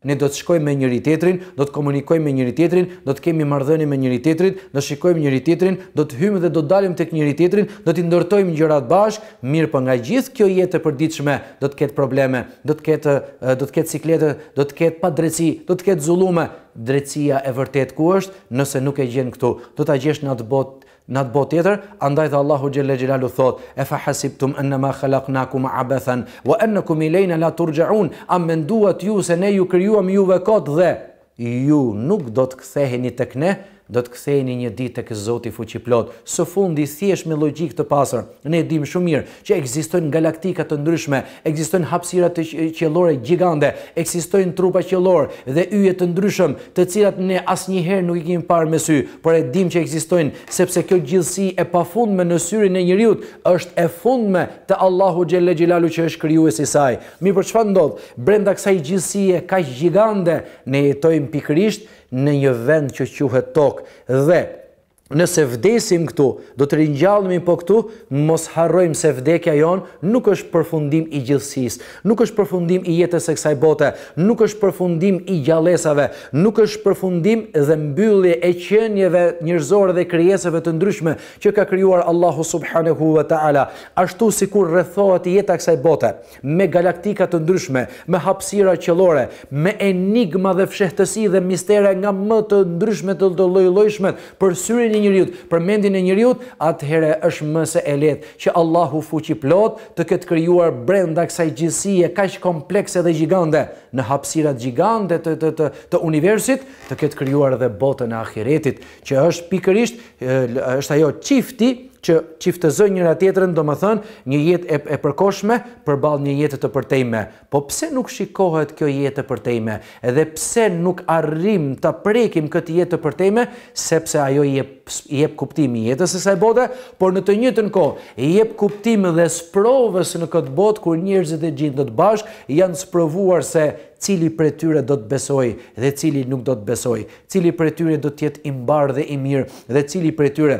Ne do të shkojmë me njëri tjetrin, do të komunikojmë me njëri tjetrin, do të kemi marrëdhënie me njëri tjetrin, do shikojmë njëri tjetrin, do të hyjmë dhe do të dalim tek njëri tjetrin, do të ndërtojmë gjërat bashkë, mirë po nga gjithë kjo jetë e përditshme do të ketë probleme, do të ketë do të ketë ciklete, do të ketë padrejti, do të ketë zullume. Drejtësia e vërtet ku është, nëse nuk e gjen këtu, do ta gjesh në atë botë në atë botë tjetër, andaj dhe Allahu xhelle xhelalu thot: "E fa hasibtum annama khalaqnakum abethan, wa annakum ilayna la turja'un?" A menduat ju se ne ju krijuam juve kot dhe ju nuk do të ktheheni tek ne? do të ktheheni një ditë tek Zoti fuqiplot. Së fundi thjesht me logjikë të pasur, ne e dimë shumë mirë që ekzistojnë galaktika të ndryshme, ekzistojnë hapësira të qiellore gjigande, ekzistojnë trupa qiellor dhe yje të ndryshëm, të cilat ne asnjëherë nuk i kemi parë me sy, por e dimë që ekzistojnë sepse kjo gjithësi e pafundme në syrin e njeriu është e fundme te Allahu xhelle xhelalu që është krijuesi i saj. Mirë, për çfarë ndodh? Brenda kësaj gjithësie kaq gjigande ne jetojmë pikërisht në një vend që quhet tok tokë dhe Nëse vdesim këtu, do të ringjallemi po këtu, mos harrojmë se vdekja jon nuk është përfundim i gjithësisë, nuk është përfundim i jetës së kësaj bote, nuk është përfundim i gjallësave, nuk është përfundim dhe mbyllje e qenieve njerëzore dhe krijesave të ndryshme që ka krijuar Allahu subhanahu wa taala, ashtu sikur rrethohet jeta e kësaj bote me galaktika të ndryshme, me hapësira qellore, me enigma dhe fshehtësi dhe mistere nga më të ndryshme të lloj-llojshmet, për syrin njeriu, për mendin e njeriu, atëherë është më së elet që Allahu fuqi plot të këtë krijuar brenda kësaj gjësie kaq komplekse dhe gjigande në hapësirat gjigande të të të, të universit, të këtë krijuar dhe botën e ahiretit, që është pikërisht është ajo çifti që çiftëzojnë njëra tjetrën, domethënë një jetë e, e përkohshme përballë një jete të përtejme. Po pse nuk shikohet kjo jete e përtejme? Edhe pse nuk arrim ta prekim këtë jetë të përtejme, sepse ajo i jep i jep kuptim jetës së saj bote, por në të njëjtën kohë i jep kuptim dhe sprovës në këtë botë kur njerëzit e gjithë të bashk janë sprovuar se cili për tyre do të besoj dhe cili nuk do të besoj, cili për tyre do të jetë i mbar dhe i mirë dhe cili për tyre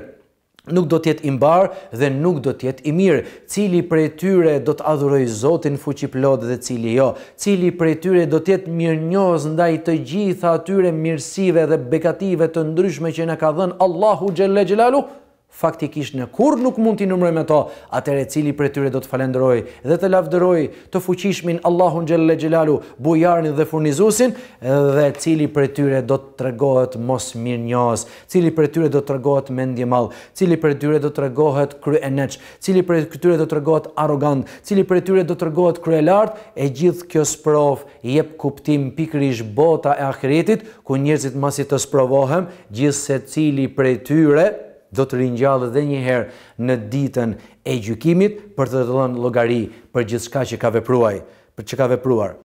nuk do të jetë i mbar dhe nuk do të jetë i mirë. Cili prej tyre do të adhurojë Zotin fuqi plot dhe cili jo? Cili prej tyre do të jetë mirënjohës ndaj të gjitha atyre mirësive dhe bekative të ndryshme që na ka dhënë Allahu Gjelle xhelalu? faktikisht në kur nuk mund t'i numrojmë ato, atëre cili për tyre do të falenderoj dhe të lavdëroj të fuqishmin Allahun Gjelle Gjelalu, bujarnin dhe furnizusin, dhe cili për tyre do të tregohet mos mirë njës, cili për tyre do të tregohet mendje mal, cili për tyre do të tregohet e neq, cili për tyre do të tregohet arogant, cili për tyre do të tregohet e lartë, e gjithë kjo sprov jep kuptim pikrish bota e akiretit, ku njerëzit masit të sprovohem, gjithë se cili për tyre, do të ringjallë dhe një herë në ditën e gjykimit për të dhënë llogari për gjithçka që ka vepruar, për çka ka vepruar.